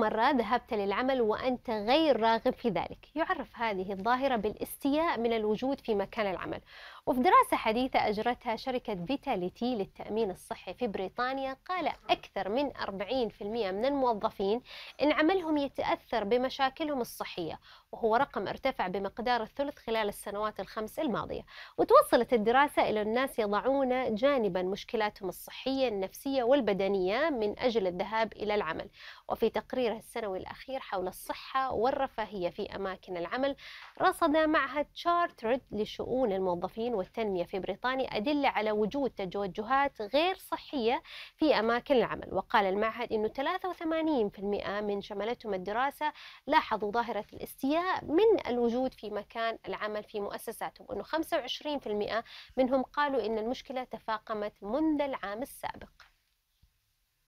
مرة ذهبت للعمل وأنت غير راغب في ذلك يعرف هذه الظاهرة بالاستياء من الوجود في مكان العمل وفي دراسة حديثة أجرتها شركة فيتاليتي للتأمين الصحي في بريطانيا قال أكثر من 40% من الموظفين إن عملهم يتأثر بمشاكلهم الصحية وهو رقم ارتفع بمقدار الثلث خلال السنوات الخمس الماضية وتوصلت الدراسة إلى الناس يضعون جانبا مشكلاتهم الصحية النفسية والبدنية من أجل الذهاب إلى العمل وفي تقريره السنوي الأخير حول الصحة والرفاهية في أماكن العمل رصد معهد تشارترد لشؤون الموظفين والتنمية في بريطانيا أدلة على وجود توجهات غير صحية في أماكن العمل وقال المعهد أن 83% من شملتهم الدراسة لاحظوا ظاهرة الاستياء من الوجود في مكان العمل في مؤسساتهم وأن 25% منهم قالوا أن المشكلة تفاقمت منذ العام السابق